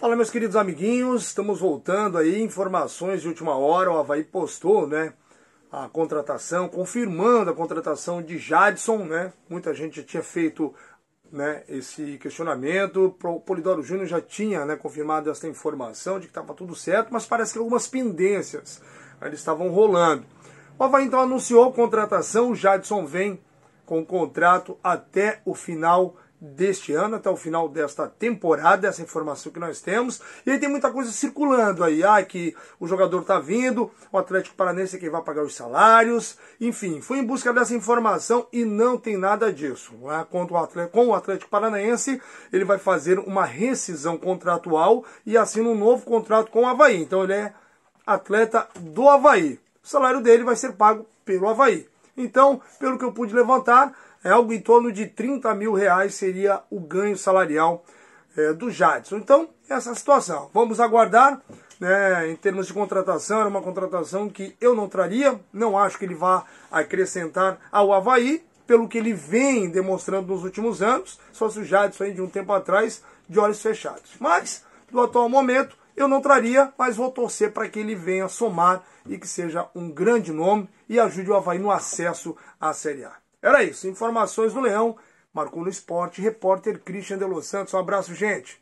Fala, meus queridos amiguinhos, estamos voltando aí, informações de última hora, o Havaí postou, né, a contratação, confirmando a contratação de Jadson, né, muita gente já tinha feito, né, esse questionamento, o Polidoro Júnior já tinha, né, confirmado essa informação de que estava tudo certo, mas parece que algumas pendências ainda estavam rolando. O Havaí então anunciou a contratação, o Jadson vem com o contrato até o final de deste ano, até o final desta temporada, essa informação que nós temos. E aí tem muita coisa circulando aí, ah, que o jogador está vindo, o Atlético Paranense é quem vai pagar os salários, enfim, fui em busca dessa informação e não tem nada disso. Ah, né? Quanto com o Atlético Paranaense, ele vai fazer uma rescisão contratual e assina um novo contrato com o Havaí. Então ele é atleta do Havaí. O salário dele vai ser pago pelo Havaí. Então, pelo que eu pude levantar, é algo em torno de 30 mil reais seria o ganho salarial é, do Jadson. Então, essa é situação. Vamos aguardar. Né, em termos de contratação, era uma contratação que eu não traria, não acho que ele vá acrescentar ao Havaí, pelo que ele vem demonstrando nos últimos anos, só se o Jadson aí de um tempo atrás, de olhos fechados. Mas, no atual momento, eu não traria, mas vou torcer para que ele venha somar e que seja um grande nome e ajude o Havaí no acesso à Série A. Era isso. Informações do Leão. Marcou no esporte. Repórter Christian de Los Santos. Um abraço, gente.